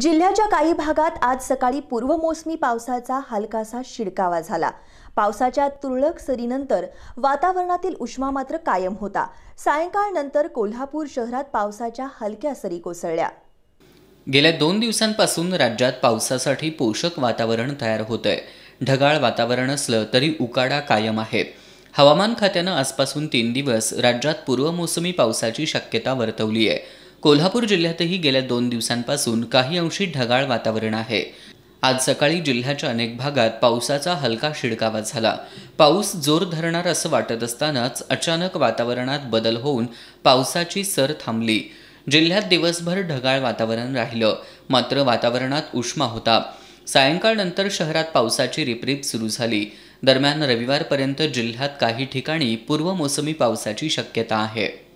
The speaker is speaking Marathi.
जिल्ह्याच्या काही भागात आज सकाळी पूर्वमोसमी पावसाचा हलकासा शिडकावा झाला पावसाच्या तुरळक सरीनंतर वातावरणातील उष्मा मात्र कायम होता सायंकाळनंतर कोल्हापूर शहरात पावसाच्या हलक्या सरी कोसळल्या गेल्या दोन दिवसांपासून राज्यात पावसासाठी पोषक वातावरण तयार होतंय ढगाळ वातावरण असलं तरी उकाडा कायम आहे हवामान खात्यानं आजपासून तीन दिवस राज्यात पूर्वमोसमी पावसाची शक्यता वर्तवली आहे कोल्हापूर जिल्ह्यातही गेल्या दोन दिवसांपासून काही अंशी ढगाळ वातावरण आहे आज सकाळी जिल्ह्याच्या अनेक भागात पावसाचा हलका शिडकावा झाला पाऊस जोर धरणार असं वाटत असतानाच अचानक वातावरणात बदल होऊन पावसाची सर थांबली जिल्ह्यात दिवसभर ढगाळ वातावरण राहिलं मात्र वातावरणात उष्मा होता सायंकाळनंतर शहरात पावसाची रिपरिप सुरू झाली दरम्यान रविवारपर्यंत जिल्ह्यात काही ठिकाणी पूर्वमोसमी पावसाची शक्यता आहे